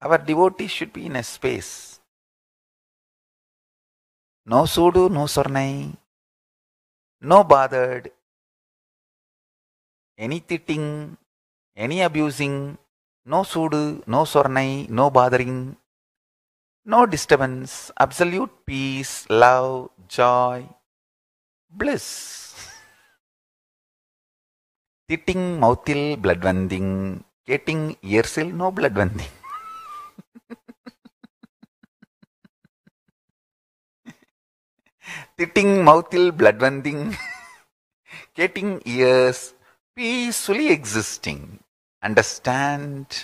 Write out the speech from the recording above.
Our devotee should be in a space. No sudu, no sornai, no bothered, any titting, any abusing, no sudu, no sornai, no bothering, no disturbance, absolute peace, love, joy, bliss. Titting mouthil blood vending, getting earsil no blood vending. திட்டிங் மவுத்தில் blood வந்திங் getting ears peacefully existing understand